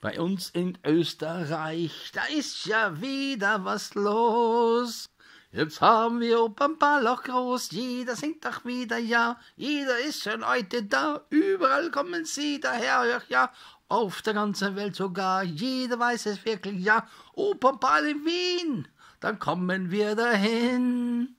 Bei uns in Österreich, da ist ja wieder was los. Jetzt haben wir Opernballach groß, jeder singt doch wieder ja, jeder ist schon heute da, überall kommen sie daher, ja, ja, auf der ganzen Welt sogar, jeder weiß es wirklich, ja, Opernball in Wien, dann kommen wir dahin.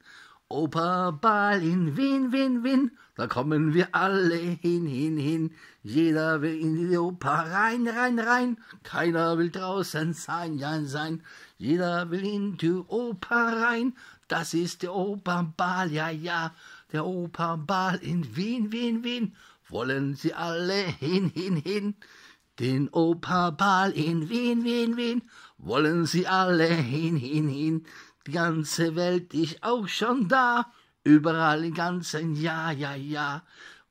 Opa Ball in Wien, Wien, Wien, da kommen wir alle hin, hin, hin. Jeder will in die Oper rein, rein, rein. Keiner will draußen sein, ja, sein. Jeder will in die Oper rein. Das ist der Opernball, ja, ja. Der Opernball in Wien, Wien, Wien. Wollen sie alle hin, hin, hin. Den Opernball in Wien, Wien, Wien. Wollen sie alle hin, hin, hin. Die ganze Welt ist auch schon da, überall im ganzen Jahr, ja, ja.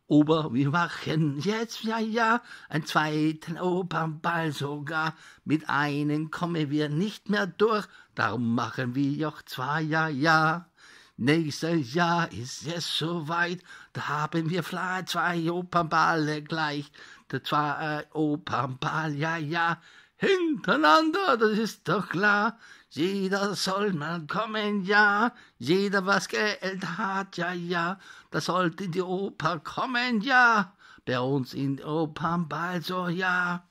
Ober, wir machen jetzt, ja, ja, einen zweiten Opernball sogar. Mit einem kommen wir nicht mehr durch, darum machen wir auch zwei, ja, ja. Nächstes Jahr ist es soweit, da haben wir zwei Opernballe gleich. Der zwei äh, Opernball, ja, ja, hintereinander, das ist doch klar. Jeder soll mal kommen, ja. Jeder, was Geld hat, ja, ja. Das sollte in die Oper kommen, ja. Bei uns in Opern bald so, ja.